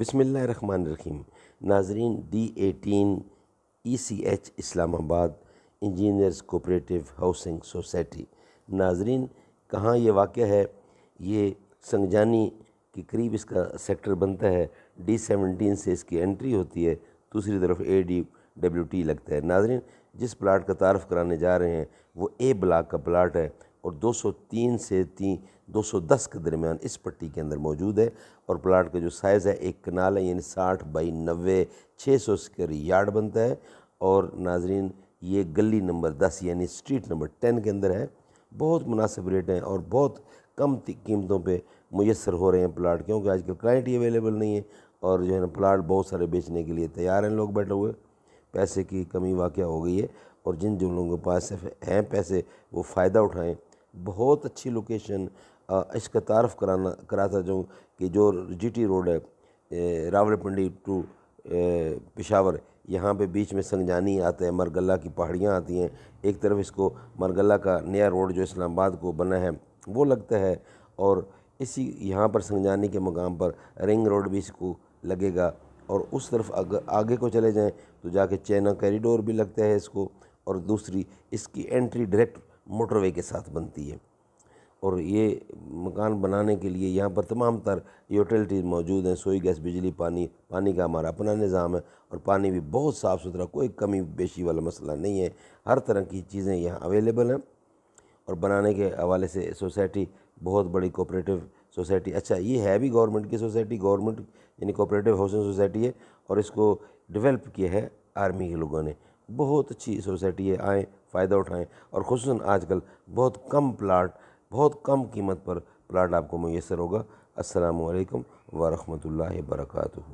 बसमीम नाजरीन D eighteen E C H Islamabad engineers cooperative housing society नाजरीन कहाँ ये वाक़ है ये संगजानी के करीब इसका सेक्टर बनता है डी सेवनटीन से इसकी एंट्री होती है दूसरी तरफ ए डी डब्ल्यू टी लगता है नाजरीन जिस प्लाट का तारफ़ कराने जा रहे हैं वो ए ब्लाक का प्लाट है और 203 से तीन दो के दरमियान इस पट्टी के अंदर मौजूद है और प्लाट का जो साइज़ है एक कनाल है यानी साठ बाई नबे छः सौ स्क्र यार्ड बनता है और नाजरीन ये गली नंबर दस यानी स्ट्रीट नंबर टेन के अंदर है बहुत मुनासिब रेट हैं और बहुत कम कीमतों पर मैसर हो रहे हैं प्लाट क्योंकि आजकल क्लाइंट ही अवेलेबल नहीं है और जो है ना प्लाट बहुत सारे बेचने के लिए तैयार हैं लोग बैठे हुए पैसे की कमी वाक़ हो गई है और जिन जो लोगों के पास हैं पैसे वो फ़ायदा उठाएँ बहुत अच्छी लोकेशन इसका तारफ़ कराना कराता जाऊँ कि जो जी टी रोड है रावलपिंडी टू पिशावर यहाँ पे बीच में संगजानी आता है मरगला की पहाड़ियाँ आती हैं एक तरफ इसको मरगला का नया रोड जो इस्लामाबाद को बना है वो लगता है और इसी यहाँ पर संगजानी के मकाम पर रिंग रोड भी इसको लगेगा और उस तरफ अगर आगे को चले जाएँ तो जाके चैना कॉरीडोर भी लगता है इसको और दूसरी इसकी एंट्री डायरेक्ट मोटरवे के साथ बनती है और ये मकान बनाने के लिए यहाँ पर तमाम तर यूटिलिटीज़ मौजूद हैं सोई गैस बिजली पानी पानी का हमारा अपना निज़ाम है और पानी भी बहुत साफ़ सुथरा कोई कमी बेशी वाला मसला नहीं है हर तरह की चीज़ें यहाँ अवेलेबल हैं और बनाने के हवाले से सोसाइटी बहुत बड़ी कोऑपरेटिव सोसाइटी अच्छा ये है भी गवर्नमेंट की सोसाइटी गवर्नमेंट यानी कोऑपरेटिव हाउसिंग सोसाइटी है और इसको डेवलप किया है आर्मी के लोगों ने बहुत अच्छी सोसाइटी है आएँ फ़ायदा उठाएं और खूस आजकल बहुत कम प्लाट बहुत कम कीमत पर प्लाट आपको मैसर होगा असलकम वरहमल वर्का